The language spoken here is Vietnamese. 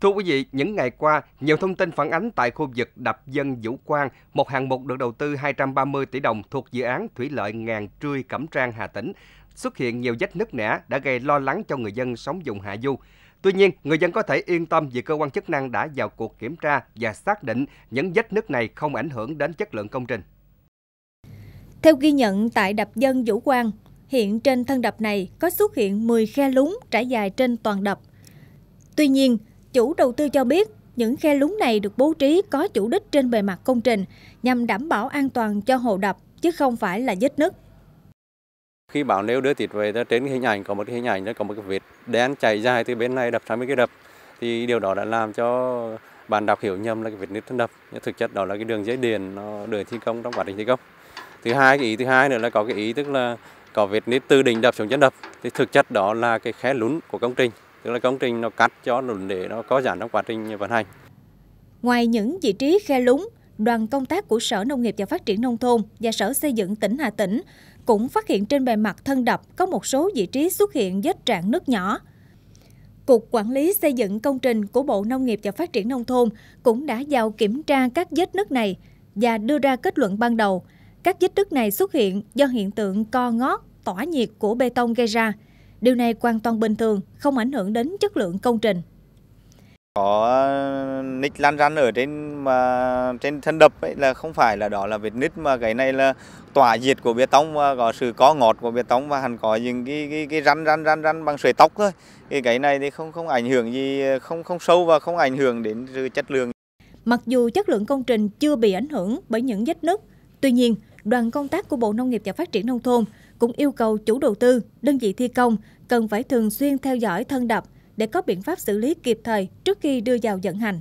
Thưa quý vị, những ngày qua, nhiều thông tin phản ánh tại khu vực đập dân Vũ Quang, một hạng mục được đầu tư 230 tỷ đồng thuộc dự án thủy lợi ngàn trươi Cẩm Trang Hà Tĩnh, xuất hiện nhiều vết nứt nẻ đã gây lo lắng cho người dân sống vùng hạ du. Tuy nhiên, người dân có thể yên tâm vì cơ quan chức năng đã vào cuộc kiểm tra và xác định những vết nứt này không ảnh hưởng đến chất lượng công trình. Theo ghi nhận tại đập dân Vũ Quang, hiện trên thân đập này có xuất hiện 10 khe lún trải dài trên toàn đập. Tuy nhiên, Chủ đầu tư cho biết, những khe lún này được bố trí có chủ đích trên bề mặt công trình nhằm đảm bảo an toàn cho hồ đập chứ không phải là vết nứt. Khi bảo nếu đưa tịt về trên cái hình ảnh có một cái hình ảnh nó có một cái vệt đen chảy dài từ bên này đập sang bên kia đập thì điều đó đã làm cho bạn đọc hiểu nhầm là cái vệt nứt thân đập nhưng thực chất đó là cái đường dây điện nó đời thi công trong quá trình thi công thứ hai cái ý thứ hai nữa là có cái ý tức là có vệt nứt từ đỉnh đập xuống chân đập thì thực chất đó là cái khe lún của công trình tức là công trình nó cắt cho để nó có giản trong quá trình vận hành. Ngoài những vị trí khe lún, đoàn công tác của Sở Nông nghiệp và Phát triển Nông thôn và Sở Xây dựng tỉnh Hà Tĩnh cũng phát hiện trên bề mặt thân đập có một số vị trí xuất hiện vết trạng nước nhỏ. Cục Quản lý Xây dựng Công trình của Bộ Nông nghiệp và Phát triển Nông thôn cũng đã vào kiểm tra các vết nứt này và đưa ra kết luận ban đầu. Các vết nứt này xuất hiện do hiện tượng co ngót, tỏa nhiệt của bê tông gây ra – Điều này hoàn toàn bình thường, không ảnh hưởng đến chất lượng công trình. Có ờ, nít lan răn ở trên mà trên thân đập ấy là không phải là đó là vết nít mà cái này là tỏa diệt của bê tông và có sự có ngọt của bê tông và hẳn có những cái cái cái rắn rắn rắn rắn bằng sợi tóc thôi. Thì cái này thì không không ảnh hưởng gì không không sâu và không ảnh hưởng đến chất lượng. Mặc dù chất lượng công trình chưa bị ảnh hưởng bởi những vết nứt, tuy nhiên đoàn công tác của Bộ Nông nghiệp và Phát triển Nông thôn cũng yêu cầu chủ đầu tư, đơn vị thi công cần phải thường xuyên theo dõi thân đập để có biện pháp xử lý kịp thời trước khi đưa vào vận hành.